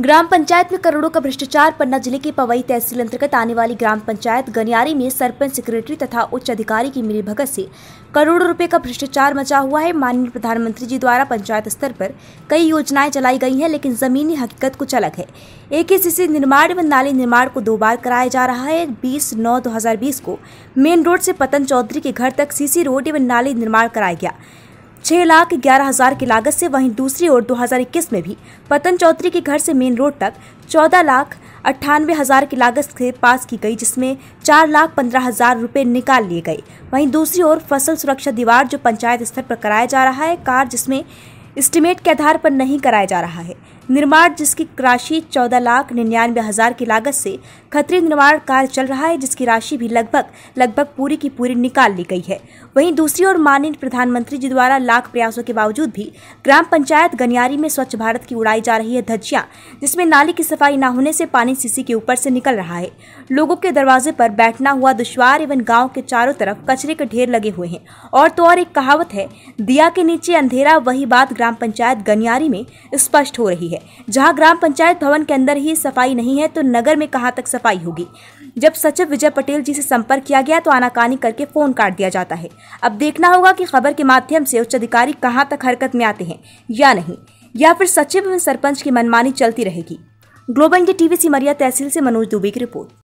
ग्राम पंचायत में करोड़ों का भ्रष्टाचार पन्ना जिले के पवई तहसील अंतर्गत आने वाली ग्राम पंचायत गनियारी में सरपंच सेक्रेटरी तथा उच्च अधिकारी की मिली भगत से करोड़ों रुपए का भ्रष्टाचार मचा हुआ है माननीय प्रधानमंत्री जी द्वारा पंचायत स्तर पर कई योजनाएं चलाई गई हैं लेकिन जमीनी हकीकत कुछ अलग है एक ही सीसी निर्माण व नाली निर्माण को दो बार कराया जा रहा है बीस नौ दो को मेन रोड से पतन चौधरी के घर तक सीसी रोड एवं नाली निर्माण कराया गया छह लाख ग्यारह हजार की लागत से वहीं दूसरी ओर 2021 में भी पतन चौधरी के घर से मेन रोड तक चौदह लाख अट्ठानवे हजार की लागत से पास की गई जिसमें चार लाख पंद्रह हजार रुपए निकाल लिए गए वहीं दूसरी ओर फसल सुरक्षा दीवार जो पंचायत स्तर पर कराया जा रहा है कार जिसमें इस्टीमेट के आधार पर नहीं कराया जा रहा है निर्माण जिसकी राशि चौदह लाख निन्यानवे हजार की लागत से खतरी निर्माण कार्य चल रहा है जिसकी राशि भी लगभग लगभग पूरी की पूरी निकाल ली गई है वहीं दूसरी ओर माननीय प्रधानमंत्री जी द्वारा लाख प्रयासों के बावजूद भी ग्राम पंचायत गनियारी में स्वच्छ भारत की उड़ाई जा रही है धज्जियां जिसमें नाली की सफाई न होने से पानी सीसी के ऊपर से निकल रहा है लोगों के दरवाजे पर बैठना हुआ दुश्वार एवं गाँव के चारों तरफ कचरे के ढेर लगे हुए हैं और तो और एक कहावत है दिया के नीचे अंधेरा वही बात ग्राम पंचायत गनियारी में स्पष्ट हो रही है जहां ग्राम पंचायत भवन के अंदर ही सफाई नहीं है तो नगर में कहाँ तक सफाई होगी जब सचिव विजय पटेल जी से संपर्क किया गया तो आनाकानी करके फोन काट दिया जाता है अब देखना होगा कि खबर के माध्यम से उच्च अधिकारी कहाँ तक हरकत में आते हैं या नहीं या फिर सचिव एवं सरपंच की मनमानी चलती रहेगी ग्लोबल इंडिया टीवी सिमरिया तहसील से मनोज दुबे की रिपोर्ट